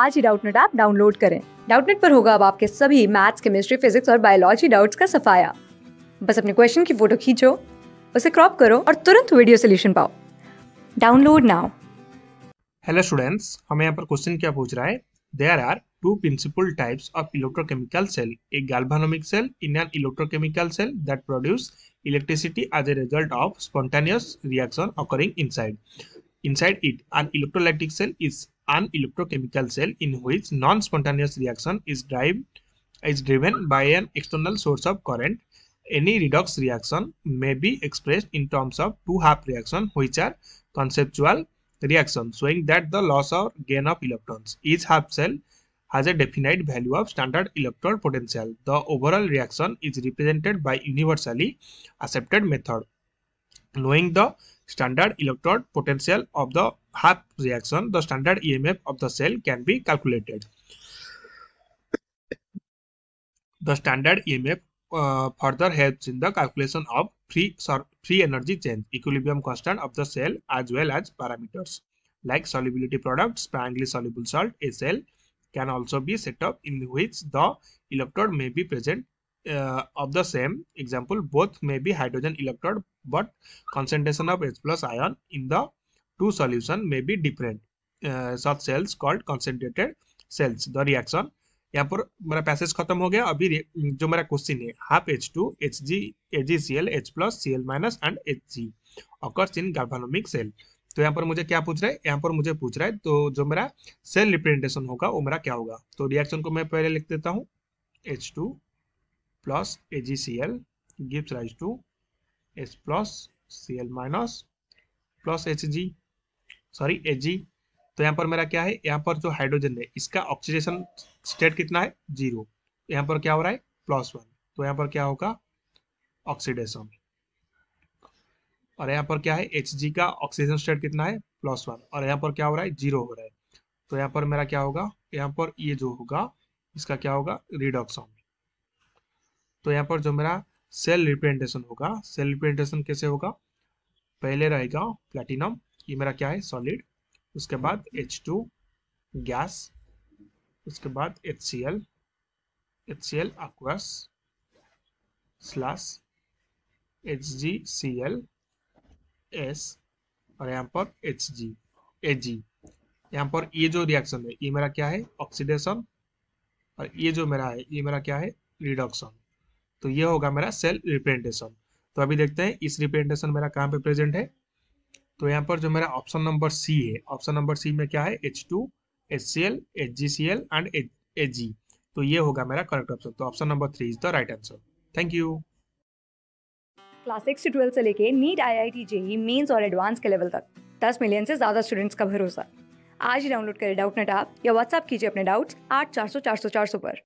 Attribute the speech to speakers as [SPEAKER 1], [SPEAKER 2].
[SPEAKER 1] आज ही Doubtnut app download करें डाउटनेट पर होगा अब आपके सभी मैथ्स केमिस्ट्री फिजिक्स और बायोलॉजी डाउट्स का सफाया बस अपने क्वेश्चन की फोटो खींचो उसे क्रॉप करो और तुरंत वीडियो सोल्यूशन पाओ डाउनलोड नाउ
[SPEAKER 2] हेलो स्टूडेंट्स हमें यहाँ पर क्वेश्चन क्या पूछ रहा है there are two principal types of electrochemical cell एक galvanic cell in an electrochemical cell that produce electricity as a result of spontaneous reaction occurring inside inside it an electrolytic cell is an electrochemical cell in which non-spontaneous reaction is, drive, is driven by an external source of current any redox reaction may be expressed in terms of two half reaction which are conceptual reactions showing that the loss or gain of electrons each half cell has a definite value of standard electrode potential the overall reaction is represented by universally accepted method knowing the standard electrode potential of the half reaction, the standard EMF of the cell can be calculated. The standard EMF uh, further helps in the calculation of free, free energy change, equilibrium constant of the cell as well as parameters like solubility products, sparingly soluble salt, cell can also be set up in which the electrode may be present uh, of the same example both may be hydrogen electrode but concentration of H plus ion in the two solution may be different uh, such cells called concentrated cells the reaction यहाँ पर मेरा passage खत्म हो गया अभी जो मेरा question है half H two H G H G C L H plus C L minus and H G occurs in galvanic cell तो यहाँ पर मुझे क्या पूछ रहा है यहाँ पर मुझे पूछ रहा है तो जो मेरा सेल रिप्रेजेंटेशन होगा वो मेरा क्या होगा तो रिएक्शन को मैं पहले लिख देता हूँ H two plus AgCl gives rise to H plus Cl minus plus H G sorry H G तो यहाँ पर मेरा क्या है यहाँ पर जो हाइड्रोजन है इसका ऑक्सीडेशन स्टेट कितना है जीरो यहाँ पर क्या हो रहा है प्लस वन तो यहाँ पर क्या होगा ऑक्सीडेशन और यहाँ पर क्या है एच जी का ऑक्सीजन स्टेट कितना है प्लस वन और यहाँ पर क्या हो रहा है जीरो हो रहा है तो यहाँ पर मेरा क्या होगा यहाँ पर ये जो होगा इसका क्या होगा रिडक्शन तो यहाँ पर जो मेरा सेल रिप्रेजेंटेशन होगा सेल रिप्रेजेंटेशन कैसे होगा पहले रहेगा प्लेटिनम ये मेरा क्या है सॉलिड उसके बाद एच टू गैस उसके बाद H C L H C L aqueous slash H G C L S और यहाँ पर एच जी ए जी यहाँ पर ये जो रिएक्शन है ये मेरा क्या है ऑक्सीडेशन और ये जो मेरा है ये मेरा क्या है रिडक्शन तो ये होगा मेरा सेल रिप्रेजेंटेशन तो अभी देखते हैं इस रिप्रेजेंटेशन मेरा कहाँ पे प्रेजेंट है तो यहाँ पर जो मेरा ऑप्शन नंबर सी है ऑप्शन नंबर सी में क्या है H two H C L H G C L and H G तो ये होगा मेरा करेक्ट ऑप्शन तो option number three is the right answer thank you
[SPEAKER 1] class six से ट्वेल्थ से लेके NEET I I T JEE mains और advance के लेवल तक दस मिलियन से ज़्यादा स्टूडेंट्स का भरोसा आज ही डाउनलोड करें डाउट नेट आप या व्हाट्सअप कीजिए अपने डाउट्स आठ चार सौ चार सौ चार सौ पर